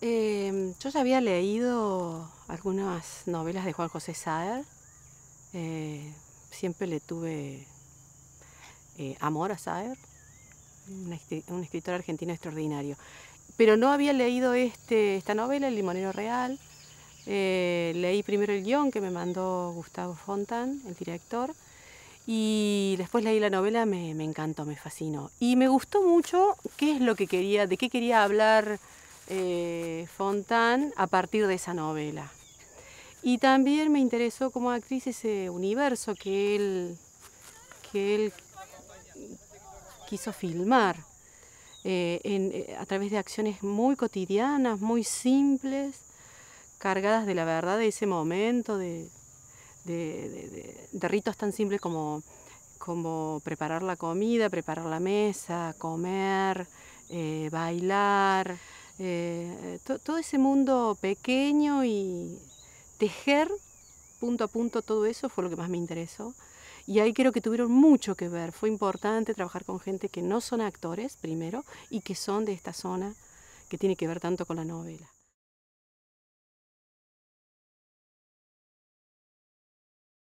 Em, yo ya había leído algunas novelas de Juan José Saer. Eh, siempre le tuve eh, amor a Saer, un, escritor argentino extraordinario. Pero no había leído este, esta novela, El limonero real. Eh, leí primero el guión que me mandó Gustavo Fontan, el director. Y después leí la novela, me, me encantó, me fascinó. Y me gustó mucho qué es lo que quería, de qué quería hablar eh, Fontán a partir de esa novela. Y también me interesó como actriz ese universo que él, que él quiso filmar eh, eh, a través de acciones muy cotidianas, muy simples, cargadas de la verdad de ese momento, de, ritos tan simples como, como preparar la comida, preparar la mesa, comer, eh, bailar. Eh, todo ese mundo pequeño y tejer punto a punto todo eso fue lo que más me interesó. Y ahí creo que tuvieron mucho que ver. Fue importante trabajar con gente que no son actores, primero, y que son de esta zona que tiene que ver tanto con la novela.